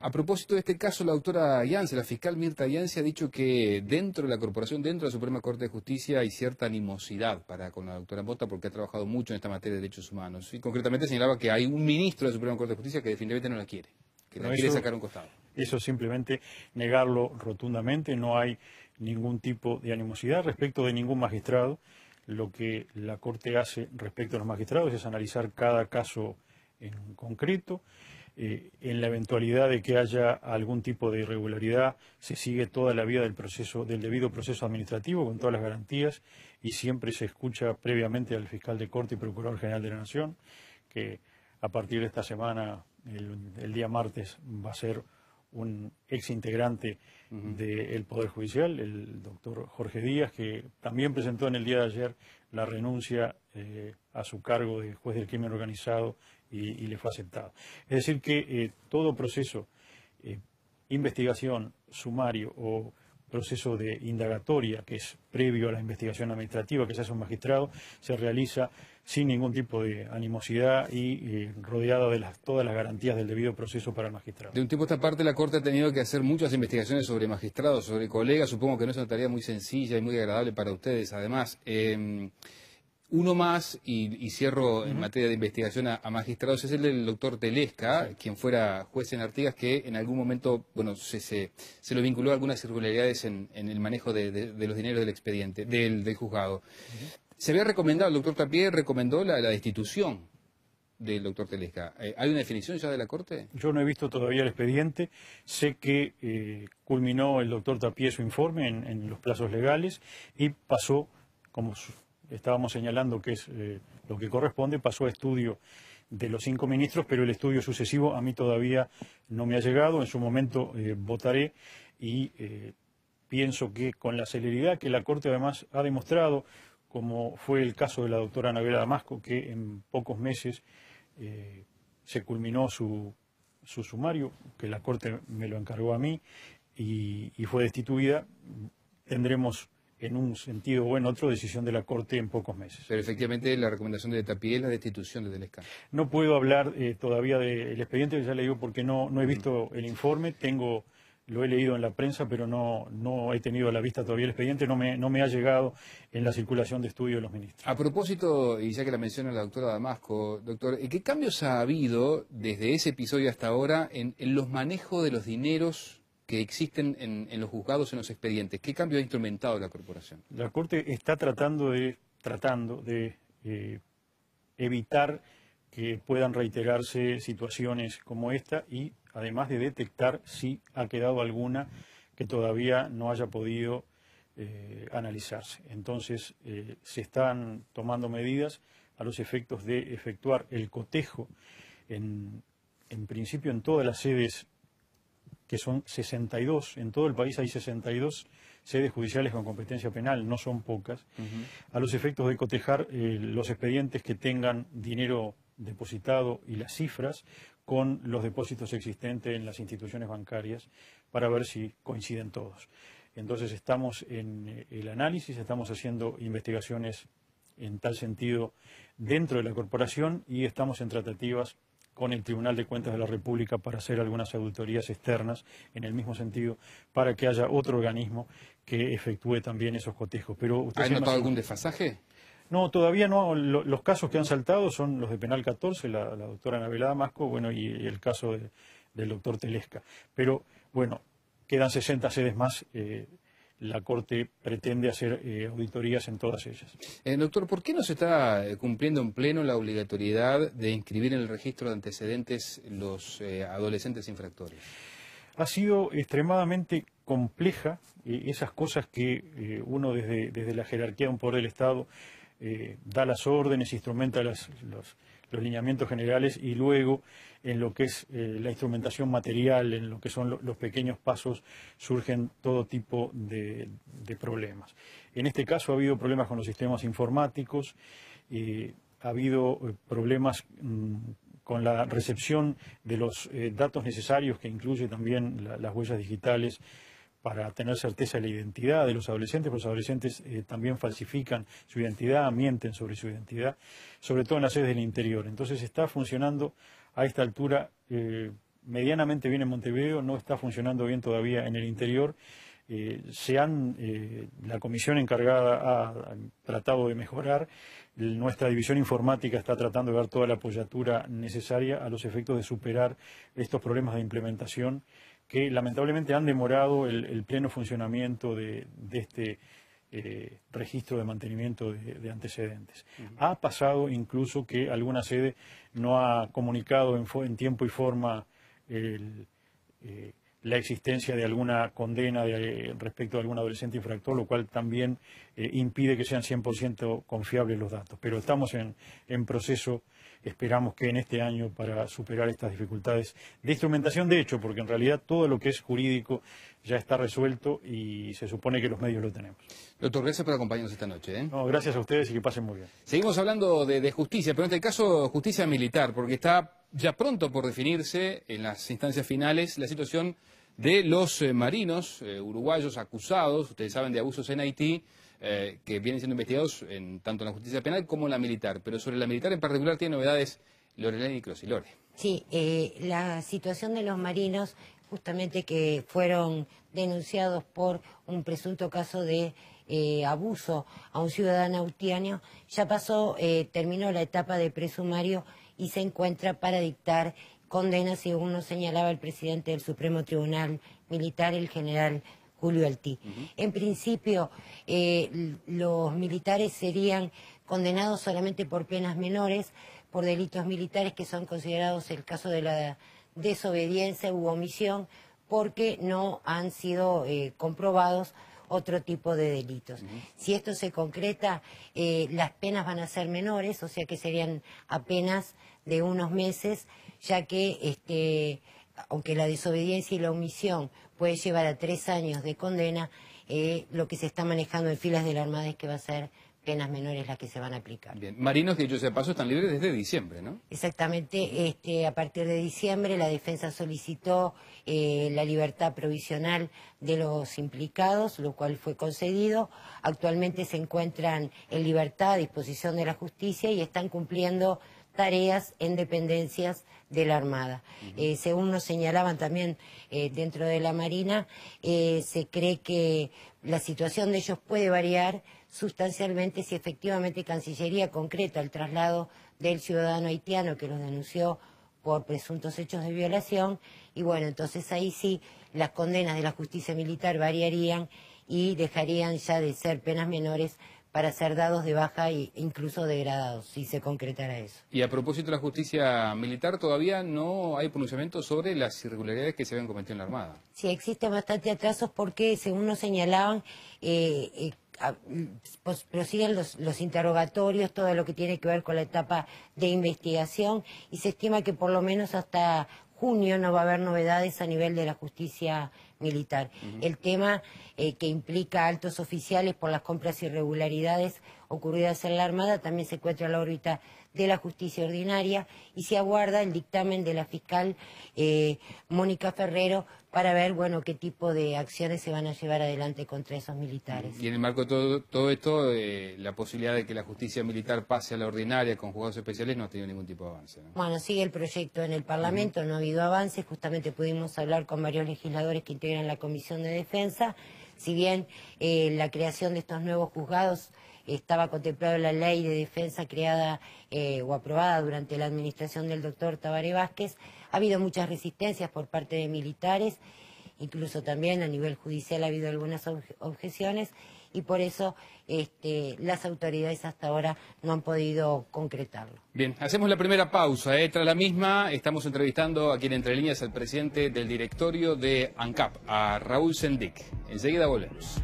A propósito de este caso, la doctora Yance, la fiscal Mirta Yance, ha dicho que dentro de la corporación, dentro de la Suprema Corte de Justicia, hay cierta animosidad para con la doctora Bota porque ha trabajado mucho en esta materia de derechos humanos. Y concretamente señalaba que hay un ministro de la Suprema Corte de Justicia que definitivamente no la quiere, que la quiere sacar un costado. Eso simplemente negarlo rotundamente, no hay ningún tipo de animosidad respecto de ningún magistrado. Lo que la Corte hace respecto a los magistrados es analizar cada caso en concreto. Eh, en la eventualidad de que haya algún tipo de irregularidad, se sigue toda la vía del proceso, del debido proceso administrativo con todas las garantías y siempre se escucha previamente al fiscal de corte y procurador general de la Nación, que a partir de esta semana, el, el día martes, va a ser un ex integrante del Poder Judicial, el doctor Jorge Díaz, que también presentó en el día de ayer la renuncia eh, a su cargo de juez del crimen organizado y, le fue aceptado. Es decir, que eh, todo proceso, eh, investigación, sumario o proceso de indagatoria, que es previo a la investigación administrativa que se hace un magistrado, se realiza sin ningún tipo de animosidad y, eh, rodeada de todas las garantías del debido proceso para el magistrado. De un tiempo a esta parte la Corte ha tenido que hacer muchas investigaciones sobre magistrados, sobre colegas, supongo que no es una tarea muy sencilla y muy agradable para ustedes, además. Eh, uno más, y, cierro en materia de investigación a, magistrados, es el del doctor Telesca, quien fuera juez en Artigas, que en algún momento, bueno, se, se, lo vinculó a algunas irregularidades en, el manejo de, los dineros del expediente, del, juzgado. Se había recomendado, el doctor Tapie recomendó la, destitución del doctor Telesca. Eh, ¿Hay una definición ya de la Corte? Yo no he visto todavía el expediente. Sé que eh, culminó el doctor Tapie su informe en, en los plazos legales y pasó, como su estábamos señalando que es eh, lo que corresponde, pasó a estudio de los cinco ministros, pero el estudio sucesivo a mí todavía no me ha llegado. En su momento eh, votaré y eh, pienso que con la celeridad que la Corte además ha demostrado, como fue el caso de la doctora Anabela Damasco, que en pocos meses se culminó su, su, sumario, que la Corte me lo encargó a mí y, y fue destituida, tendremos en un sentido o en otro, decisión de la Corte en pocos meses. Pero efectivamente la recomendación de Tapie es la destitución de Delesca. No puedo hablar eh, todavía del expediente, expediente, ya le digo, porque no, he visto el informe, tengo lo he leído en la prensa, pero no, he tenido a la vista todavía el expediente, no me, ha llegado en la circulación de estudio de los ministros. A propósito, y ya que la menciona la doctora Damasco, doctor, ¿qué cambios ha habido desde ese episodio hasta ahora en, en los manejos de los dineros que existen en, en los juzgados, en los expedientes. ¿Qué cambio ha instrumentado la corporación? La Corte está tratando de, tratando de eh, evitar que puedan reiterarse situaciones como esta y además de detectar si ha quedado alguna que todavía no haya podido eh, analizarse. Entonces, eh, se están tomando medidas a los efectos de efectuar el cotejo en, en principio en todas las sedes que son 62, en todo el país hay 62 sedes judiciales con competencia penal, no son pocas, a los efectos de cotejar eh, los expedientes que tengan dinero depositado y las cifras con los depósitos existentes en las instituciones bancarias para ver si coinciden todos. Entonces estamos en eh, el análisis, estamos haciendo investigaciones en tal sentido dentro de la corporación y estamos en tratativas con el Tribunal de Cuentas de la República para hacer algunas auditorías externas en el mismo sentido, para que haya otro organismo que efectúe también esos cotejos. Pero ¿Hay notado algún desfasaje? No, todavía no. los casos que han saltado son los de Penal 14, la, doctora Anabel Damasco, bueno, y, el caso del doctor Telesca. Pero, bueno, quedan 60 sedes más. Eh, la Corte pretende hacer eh, auditorías en todas ellas. Eh, doctor, ¿por qué no se está eh, cumpliendo en pleno la obligatoriedad de inscribir en el registro de antecedentes los adolescentes infractores? Ha sido extremadamente compleja esas cosas que uno desde, la jerarquía de un poder del Estado da las órdenes, instrumenta las, los lineamientos generales y luego en lo que es eh, la instrumentación material, en lo que son los pequeños pasos, surgen todo tipo de, problemas. En este caso ha habido problemas con los sistemas informáticos, eh, ha habido eh, problemas mm, con la recepción de los datos necesarios, que incluye también las huellas digitales para tener certeza de la identidad de los adolescentes, porque los adolescentes eh, también falsifican su identidad, mienten sobre su identidad, sobre todo en las sedes del interior. Entonces está funcionando a esta altura eh, medianamente bien en Montevideo, no está funcionando bien todavía en el interior. Eh, se han, la comisión encargada ha, tratado de mejorar, nuestra división informática está tratando de dar toda la apoyatura necesaria a los efectos de superar estos problemas de implementación que lamentablemente han demorado el, pleno funcionamiento de, este eh, registro de mantenimiento de, antecedentes. Ha pasado incluso que alguna sede no ha comunicado en, tiempo y forma el, eh, la existencia de alguna condena respecto a algún adolescente infractor, lo cual también eh, impide que sean 100% confiables los datos. Pero estamos en, en, proceso, esperamos que en este año para superar estas dificultades de instrumentación, de hecho, porque en realidad todo lo que es jurídico ya está resuelto y se supone que los medios lo tenemos. Doctor, gracias por acompañarnos esta noche. ¿eh? gracias a ustedes y que pasen muy bien. Seguimos hablando de, de justicia, pero en este caso justicia militar, porque está ya pronto por definirse en las instancias finales la situación de los eh, marinos eh, uruguayos acusados, ustedes saben, de abusos en Haití, eh, que vienen siendo investigados en, tanto en la justicia penal como en la militar. Pero sobre la militar en particular tiene novedades Lorena y Sí, la situación de los marinos, justamente que fueron denunciados por un presunto caso de abuso a un ciudadano haitiano, ya pasó, terminó la etapa de presumario y se encuentra para dictar condenas, según nos señalaba el presidente del Supremo Tribunal Militar, el general Julio Altí. En principio, eh, los militares serían condenados solamente por penas menores, por delitos militares que son considerados el caso de la desobediencia u omisión, porque no han sido eh, comprobados otro tipo de delitos. Si esto se concreta, eh, las penas van a ser menores, o sea que serían apenas de unos meses, ya que este, aunque la desobediencia y la omisión puede llevar a tres años de condena, eh, lo que se está manejando en filas de la Armada es que va a ser penas menores las que se van a aplicar. Bien, marinos que dicho sea paso están libres desde diciembre, ¿no? Exactamente, este, a partir de diciembre la defensa solicitó eh, la libertad provisional de los implicados, lo cual fue concedido. Actualmente se encuentran en libertad a disposición de la justicia y están cumpliendo tareas en dependencias de la Armada. Eh, según nos señalaban también eh, dentro de la Marina, eh, se cree que la situación de ellos puede variar sustancialmente si efectivamente Cancillería concreta el traslado del ciudadano haitiano que los denunció por presuntos hechos de violación y bueno, entonces ahí sí las condenas de la justicia militar variarían y dejarían ya de ser penas menores para ser dados de baja e incluso degradados, si se concretara eso. Y a propósito de la justicia militar, todavía no hay pronunciamiento sobre las irregularidades que se habían cometido en la Armada. Sí, existen bastante atrasos porque, según nos señalaban, eh, eh pues, prosiguen los, los, interrogatorios, todo lo que tiene que ver con la etapa de investigación y se estima que por lo menos hasta junio no va a haber novedades a nivel de la justicia militar militar. El tema eh, que implica altos oficiales por las compras irregularidades ocurridas en la Armada también se encuentra a la órbita de la justicia ordinaria y se aguarda el dictamen de la fiscal eh, Mónica Ferrero para ver bueno qué tipo de acciones se van a llevar adelante contra esos militares. Y en el marco de todo, esto, eh, la posibilidad de que la justicia militar pase a la ordinaria con juzgados especiales no ha tenido ningún tipo de avance. Bueno, sigue el proyecto en el Parlamento, no ha habido avances, justamente pudimos hablar con varios legisladores que en la Comisión de Defensa, si bien eh, la creación de estos nuevos juzgados estaba contemplada en la ley de defensa creada eh, o aprobada durante la administración del doctor Tabaré Vázquez, ha habido muchas resistencias por parte de militares, incluso también a nivel judicial ha habido algunas objeciones y por eso este, las autoridades hasta ahora no han podido concretarlo. Bien, hacemos la primera pausa. ¿eh? Tras la misma, estamos entrevistando aquí en Entre Líneas al presidente del directorio de ANCAP, a Raúl Sendic. Enseguida volvemos.